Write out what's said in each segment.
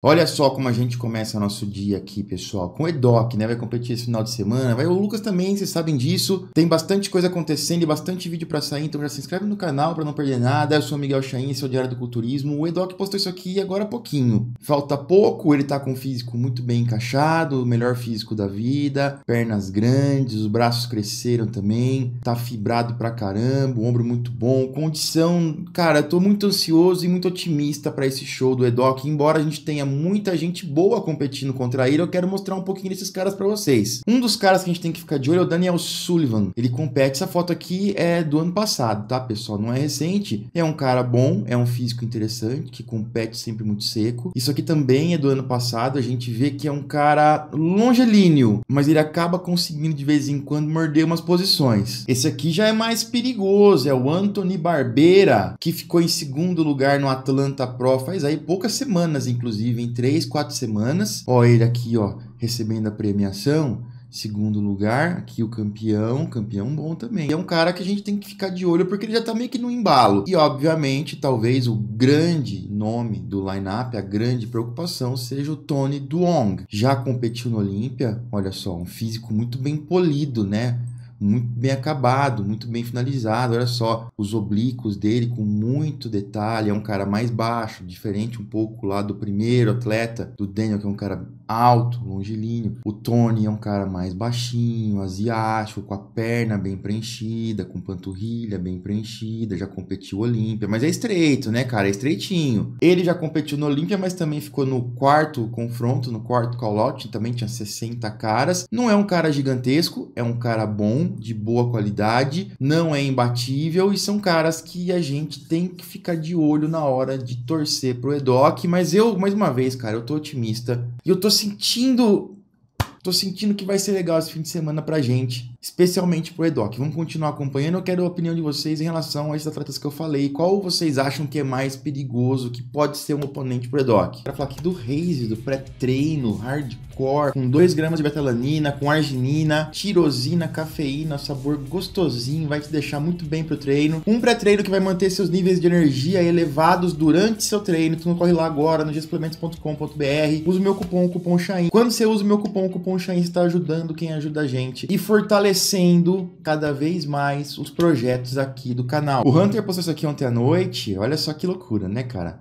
Olha só como a gente começa nosso dia aqui, pessoal, com o Edoc, né? Vai competir esse final de semana. Vai o Lucas também, vocês sabem disso. Tem bastante coisa acontecendo e bastante vídeo para sair, então já se inscreve no canal para não perder nada. Eu sou o Miguel Chain, esse é o Diário do Culturismo. O Edoc postou isso aqui agora há pouquinho. Falta pouco, ele tá com o físico muito bem encaixado, o melhor físico da vida, pernas grandes, os braços cresceram também, tá fibrado pra caramba, o ombro muito bom, condição. Cara, eu tô muito ansioso e muito otimista para esse show do Edoc, embora a gente tenha muita gente boa competindo contra ele. Eu quero mostrar um pouquinho desses caras para vocês. Um dos caras que a gente tem que ficar de olho é o Daniel Sullivan. Ele compete. Essa foto aqui é do ano passado, tá, pessoal? Não é recente. É um cara bom, é um físico interessante, que compete sempre muito seco. Isso aqui também é do ano passado. A gente vê que é um cara longelíneo, mas ele acaba conseguindo de vez em quando morder umas posições. Esse aqui já é mais perigoso. É o Anthony Barbeira, que ficou em segundo lugar no Atlanta Pro faz aí poucas semanas, inclusive em três, quatro semanas. Ó, ele aqui, ó, recebendo a premiação. Segundo lugar, aqui o campeão, campeão bom também. é um cara que a gente tem que ficar de olho porque ele já tá meio que no embalo. E obviamente, talvez o grande nome do lineup, a grande preocupação seja o Tony Duong. Já competiu no Olímpia, olha só, um físico muito bem polido, né? muito bem acabado, muito bem finalizado. Olha só, os oblíquos dele com muito detalhe. É um cara mais baixo, diferente um pouco lá do primeiro atleta, do Daniel, que é um cara alto, longilíneo. O Tony é um cara mais baixinho, asiático, com a perna bem preenchida, com panturrilha bem preenchida. Já competiu Olímpia, mas é estreito, né, cara? É estreitinho. Ele já competiu no Olímpia, mas também ficou no quarto confronto, no quarto call-out. Também tinha 60 caras. Não é um cara gigantesco, é um cara bom de boa qualidade, não é imbatível e são caras que a gente tem que ficar de olho na hora de torcer pro Edoc, mas eu, mais uma vez, cara, eu tô otimista e eu tô sentindo tô sentindo que vai ser legal esse fim de semana pra gente especialmente para o EDOC. Vamos continuar acompanhando. Eu quero a opinião de vocês em relação a essas atletas que eu falei. Qual vocês acham que é mais perigoso, que pode ser um oponente para o EDOC? Para falar aqui do Raze, do pré-treino, hardcore, com 2 gramas de betalanina, com arginina, tirosina, cafeína, sabor gostosinho, vai te deixar muito bem para o treino. Um pré-treino que vai manter seus níveis de energia elevados durante seu treino. Tu não corre lá agora no gsplementos.com.br. Usa o meu cupom, o cupom SHAIN. Quando você usa o meu cupom, o cupom SHAIN, está ajudando quem ajuda a gente. E fortalece Aparecendo cada vez mais os projetos aqui do canal. O Hunter postou isso aqui ontem à noite, olha só que loucura, né, cara?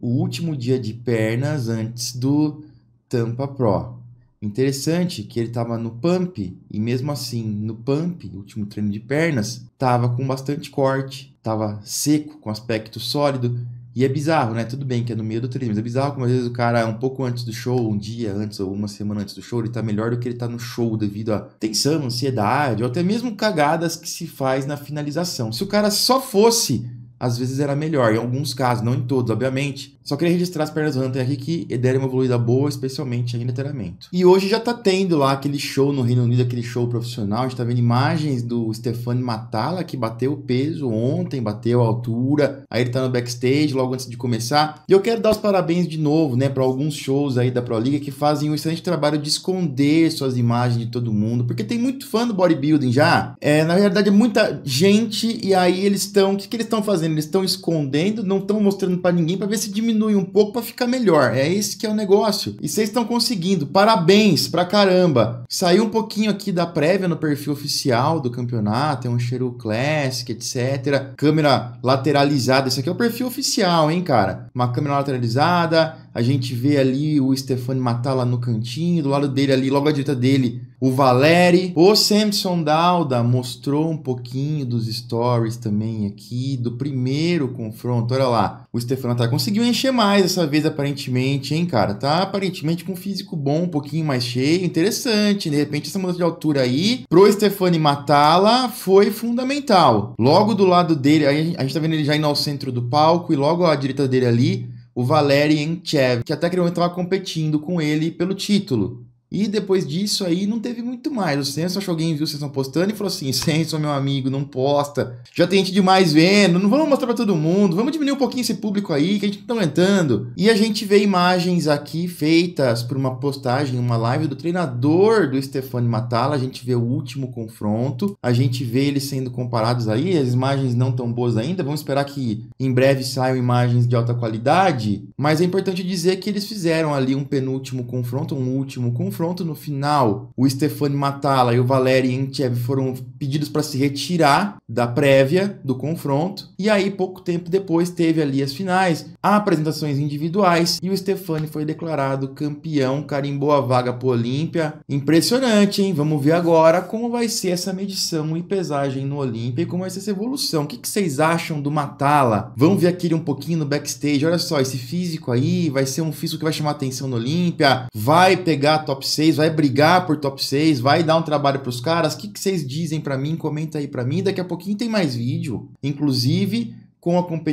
O último dia de pernas antes do Tampa Pro. Interessante que ele estava no pump e mesmo assim, no pump, último treino de pernas, estava com bastante corte, estava seco, com aspecto sólido, e é bizarro, né? Tudo bem que é no meio do treino mas é bizarro como às vezes o cara, é um pouco antes do show, um dia antes ou uma semana antes do show, ele tá melhor do que ele tá no show devido a tensão, ansiedade, ou até mesmo cagadas que se faz na finalização. Se o cara só fosse às vezes era melhor, em alguns casos, não em todos, obviamente. Só queria registrar as pernas do Hunter aqui que deram uma evoluída boa, especialmente ainda treinamento. E hoje já tá tendo lá aquele show no Reino Unido, aquele show profissional. A gente tá vendo imagens do Stefano Matala, que bateu o peso ontem, bateu a altura. Aí ele tá no backstage logo antes de começar. E eu quero dar os parabéns de novo, né, para alguns shows aí da Pro Liga que fazem um excelente trabalho de esconder suas imagens de todo mundo, porque tem muito fã do bodybuilding já. É, na verdade, é muita gente e aí eles estão. O que, que eles estão fazendo? fazendo? Eles estão escondendo, não estão mostrando para ninguém para ver se diminui um pouco para ficar melhor. É esse que é o negócio. E vocês estão conseguindo. Parabéns pra caramba. Saiu um pouquinho aqui da prévia no perfil oficial do campeonato, é um cheiro classic, etc. Câmera lateralizada. Esse aqui é o perfil oficial, hein, cara? Uma câmera lateralizada, a gente vê ali o Stefani la no cantinho, do lado dele ali, logo à direita dele, o Valeri. O Samson Dauda mostrou um pouquinho dos stories também aqui, do primeiro confronto. Olha lá, o Stefano tá conseguiu encher mais dessa vez, aparentemente, hein, cara? Tá aparentemente com um físico bom, um pouquinho mais cheio, interessante. De repente, essa mudança de altura aí, pro Stefani la foi fundamental. Logo do lado dele, a gente tá vendo ele já indo ao centro do palco e logo à direita dele ali, o Valery Chev, que até aquele momento estava competindo com ele pelo título e depois disso aí não teve muito mais. O Senso achou alguém viu vocês postando e falou assim: Senso, meu amigo, não posta. Já tem gente demais vendo, não vamos mostrar para todo mundo, vamos diminuir um pouquinho esse público aí que a gente não tá aguentando. E a gente vê imagens aqui feitas por uma postagem, uma live do treinador do Stefani Matala. A gente vê o último confronto, a gente vê eles sendo comparados aí. As imagens não tão boas ainda, vamos esperar que em breve saiam imagens de alta qualidade. Mas é importante dizer que eles fizeram ali um penúltimo confronto, um último confronto confronto no final, o Stefani Matala e o Valeri Entiev foram pedidos para se retirar da prévia do confronto. E aí, pouco tempo depois, teve ali as finais, apresentações individuais e o Stefani foi declarado campeão, carimbou a vaga para Olímpia. Impressionante, hein? Vamos ver agora como vai ser essa medição e pesagem no Olímpia e como vai ser essa evolução. O que, vocês acham do Matala? Vamos ver aqui um pouquinho no backstage. Olha só, esse físico aí vai ser um físico que vai chamar atenção no Olímpia, vai pegar top 6, vai brigar por top 6, vai dar um trabalho para os caras. O que, que vocês dizem para mim? Comenta aí para mim. Daqui a pouquinho tem mais vídeo, inclusive com a competição